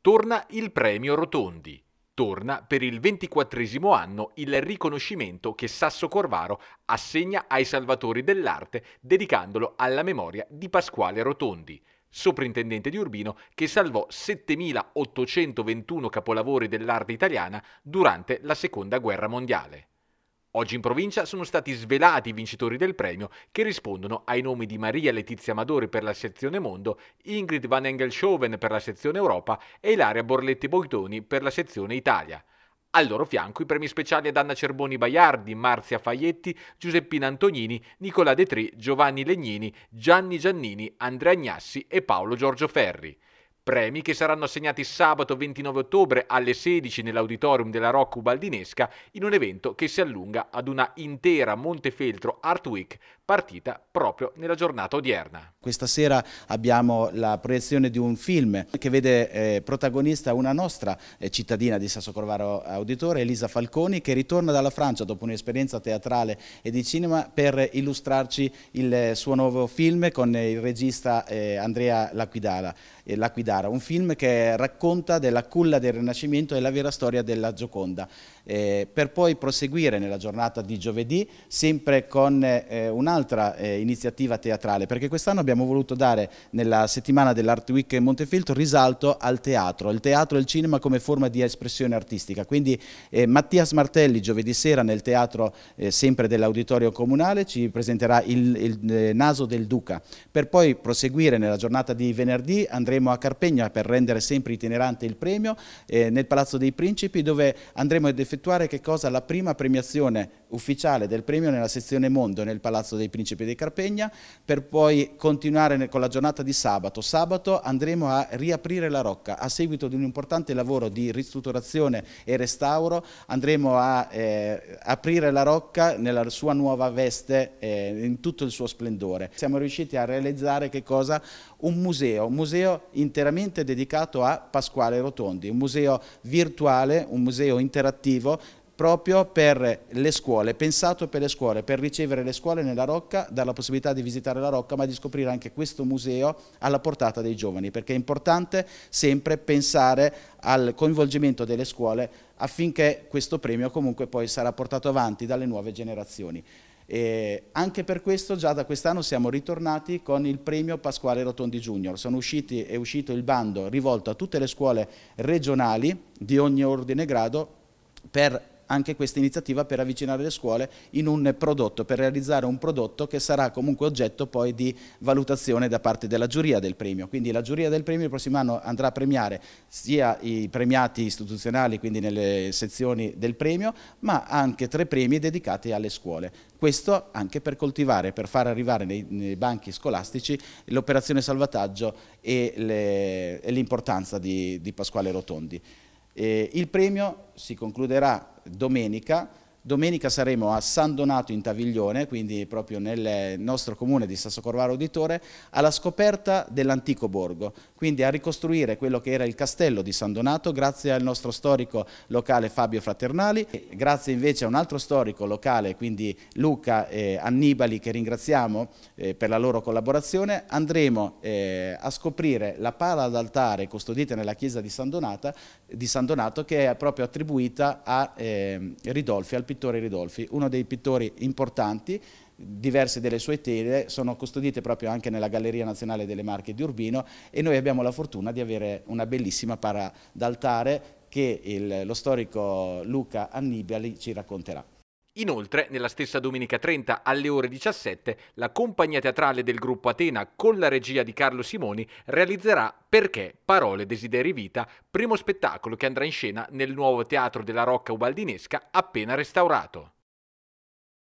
Torna il premio Rotondi. Torna per il ventiquattresimo anno il riconoscimento che Sasso Corvaro assegna ai salvatori dell'arte dedicandolo alla memoria di Pasquale Rotondi, soprintendente di Urbino che salvò 7821 capolavori dell'arte italiana durante la Seconda Guerra Mondiale. Oggi in provincia sono stati svelati i vincitori del premio che rispondono ai nomi di Maria Letizia Amadori per la sezione Mondo, Ingrid Van Engelshoven per la sezione Europa e Ilaria Borletti Boitoni per la sezione Italia. Al loro fianco i premi speciali ad Anna Cerboni Baiardi, Marzia Faietti, Giuseppina Antonini, Nicola De Tri, Giovanni Legnini, Gianni Giannini, Andrea Agnassi e Paolo Giorgio Ferri premi che saranno assegnati sabato 29 ottobre alle 16 nell'auditorium della Rock Ubaldinesca in un evento che si allunga ad una intera Montefeltro Art Week partita proprio nella giornata odierna. Questa sera abbiamo la proiezione di un film che vede eh, protagonista una nostra eh, cittadina di Sasso Sassocorvaro Auditore, Elisa Falconi, che ritorna dalla Francia dopo un'esperienza teatrale e di cinema per illustrarci il eh, suo nuovo film con il regista eh, Andrea Laquidara, eh, Laquidara, un film che racconta della culla del Rinascimento e la vera storia della Gioconda, eh, per poi proseguire nella giornata di giovedì sempre con eh, un'altra un'altra eh, iniziativa teatrale, perché quest'anno abbiamo voluto dare nella settimana dell'Art Week Montefielto risalto al teatro, il teatro e il cinema come forma di espressione artistica. Quindi eh, Mattias Martelli giovedì sera nel teatro eh, sempre dell'Auditorio Comunale ci presenterà il, il eh, Naso del Duca, per poi proseguire nella giornata di venerdì andremo a Carpegna per rendere sempre itinerante il premio eh, nel Palazzo dei Principi dove andremo ad effettuare che cosa? La prima premiazione ufficiale del premio nella sezione Mondo nel Palazzo dei dei Principi dei Carpegna, per poi continuare con la giornata di sabato. Sabato andremo a riaprire la Rocca. A seguito di un importante lavoro di ristrutturazione e restauro andremo a eh, aprire la Rocca nella sua nuova veste eh, in tutto il suo splendore. Siamo riusciti a realizzare Un museo, un museo interamente dedicato a Pasquale Rotondi, un museo virtuale, un museo interattivo proprio per le scuole, pensato per le scuole, per ricevere le scuole nella Rocca, dar la possibilità di visitare la Rocca, ma di scoprire anche questo museo alla portata dei giovani, perché è importante sempre pensare al coinvolgimento delle scuole affinché questo premio comunque poi sarà portato avanti dalle nuove generazioni. E anche per questo già da quest'anno siamo ritornati con il premio Pasquale Rotondi Junior. Sono usciti, è uscito il bando rivolto a tutte le scuole regionali di ogni ordine e grado per anche questa iniziativa per avvicinare le scuole in un prodotto, per realizzare un prodotto che sarà comunque oggetto poi di valutazione da parte della giuria del premio. Quindi la giuria del premio il prossimo anno andrà a premiare sia i premiati istituzionali, quindi nelle sezioni del premio, ma anche tre premi dedicati alle scuole. Questo anche per coltivare, per far arrivare nei, nei banchi scolastici l'operazione salvataggio e l'importanza di, di Pasquale Rotondi. Eh, il premio si concluderà domenica Domenica saremo a San Donato in Taviglione, quindi proprio nel nostro comune di Sasso Corvaro Auditore, alla scoperta dell'antico borgo, quindi a ricostruire quello che era il castello di San Donato grazie al nostro storico locale Fabio Fraternali, grazie invece a un altro storico locale, quindi Luca e Annibali che ringraziamo eh, per la loro collaborazione, andremo eh, a scoprire la pala d'altare custodita nella chiesa di San, Donata, di San, Donato che è proprio attribuita a ehm, Ridolfi, al pittore pittore Ridolfi, uno dei pittori importanti, diverse delle sue tele sono custodite proprio anche nella Galleria Nazionale delle Marche di Urbino e noi abbiamo la fortuna di avere una bellissima para d'altare che il, lo storico Luca Annibali ci racconterà. Inoltre, nella stessa domenica 30 alle ore 17, la compagnia teatrale del gruppo Atena, con la regia di Carlo Simoni, realizzerà Perché Parole Desideri Vita, primo spettacolo che andrà in scena nel nuovo teatro della Rocca Ubaldinesca appena restaurato.